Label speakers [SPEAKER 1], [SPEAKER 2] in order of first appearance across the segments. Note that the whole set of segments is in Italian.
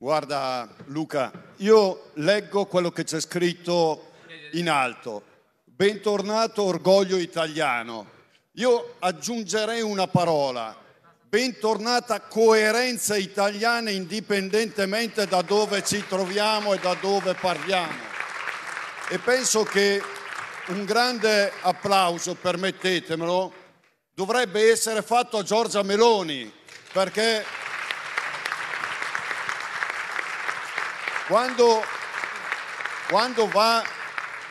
[SPEAKER 1] Guarda Luca, io leggo quello che c'è scritto in alto. Bentornato orgoglio italiano. Io aggiungerei una parola. Bentornata coerenza italiana indipendentemente da dove ci troviamo e da dove parliamo. E penso che un grande applauso, permettetemelo, dovrebbe essere fatto a Giorgia Meloni, perché Quando, quando va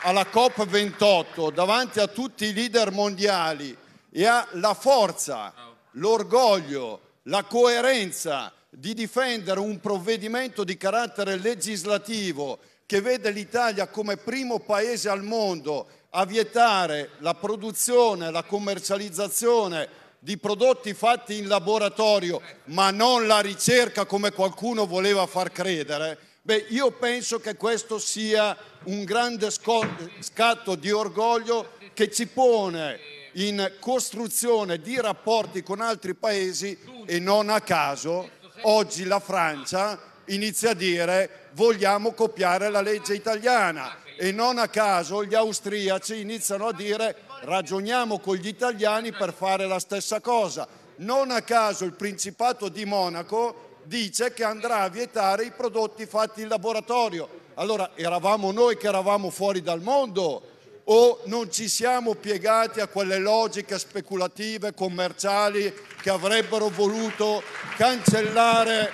[SPEAKER 1] alla COP28 davanti a tutti i leader mondiali e ha la forza, l'orgoglio, la coerenza di difendere un provvedimento di carattere legislativo che vede l'Italia come primo paese al mondo a vietare la produzione, la commercializzazione di prodotti fatti in laboratorio, ma non la ricerca come qualcuno voleva far credere, Beh, io penso che questo sia un grande scatto di orgoglio che ci pone in costruzione di rapporti con altri paesi e non a caso oggi la Francia inizia a dire vogliamo copiare la legge italiana e non a caso gli austriaci iniziano a dire ragioniamo con gli italiani per fare la stessa cosa. Non a caso il Principato di Monaco dice che andrà a vietare i prodotti fatti in laboratorio. Allora eravamo noi che eravamo fuori dal mondo o non ci siamo piegati a quelle logiche speculative, commerciali che avrebbero voluto cancellare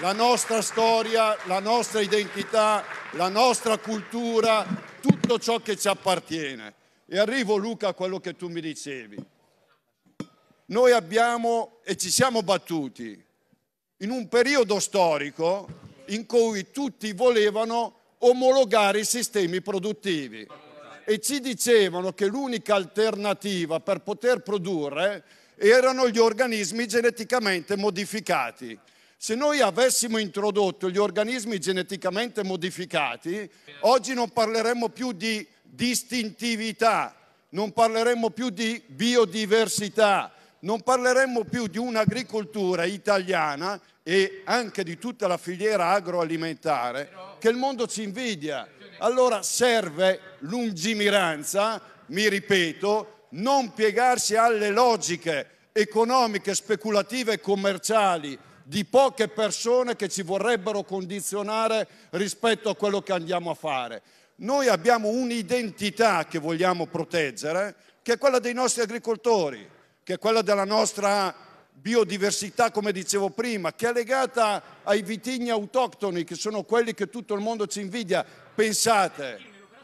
[SPEAKER 1] la nostra storia, la nostra identità, la nostra cultura, tutto ciò che ci appartiene. E arrivo Luca a quello che tu mi dicevi. Noi abbiamo e ci siamo battuti in un periodo storico in cui tutti volevano omologare i sistemi produttivi e ci dicevano che l'unica alternativa per poter produrre erano gli organismi geneticamente modificati. Se noi avessimo introdotto gli organismi geneticamente modificati, oggi non parleremmo più di distintività, non parleremmo più di biodiversità, non parleremmo più di un'agricoltura italiana e anche di tutta la filiera agroalimentare che il mondo ci invidia. Allora serve lungimiranza, mi ripeto, non piegarsi alle logiche economiche, speculative e commerciali di poche persone che ci vorrebbero condizionare rispetto a quello che andiamo a fare. Noi abbiamo un'identità che vogliamo proteggere, che è quella dei nostri agricoltori che è quella della nostra biodiversità, come dicevo prima, che è legata ai vitigni autoctoni, che sono quelli che tutto il mondo ci invidia. Pensate,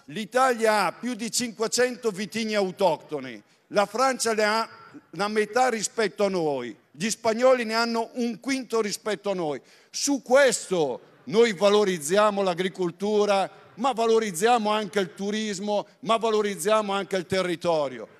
[SPEAKER 1] l'Italia ha più di 500 vitigni autoctoni, la Francia ne ha la metà rispetto a noi, gli spagnoli ne hanno un quinto rispetto a noi. Su questo noi valorizziamo l'agricoltura, ma valorizziamo anche il turismo, ma valorizziamo anche il territorio.